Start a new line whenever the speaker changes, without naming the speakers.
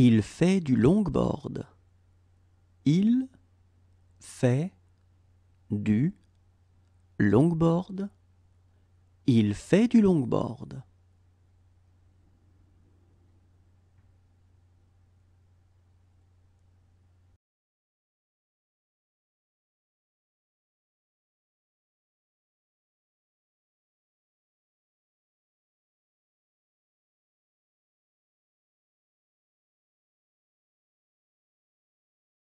Il fait du longboard. Il fait du longboard. Il fait du longboard.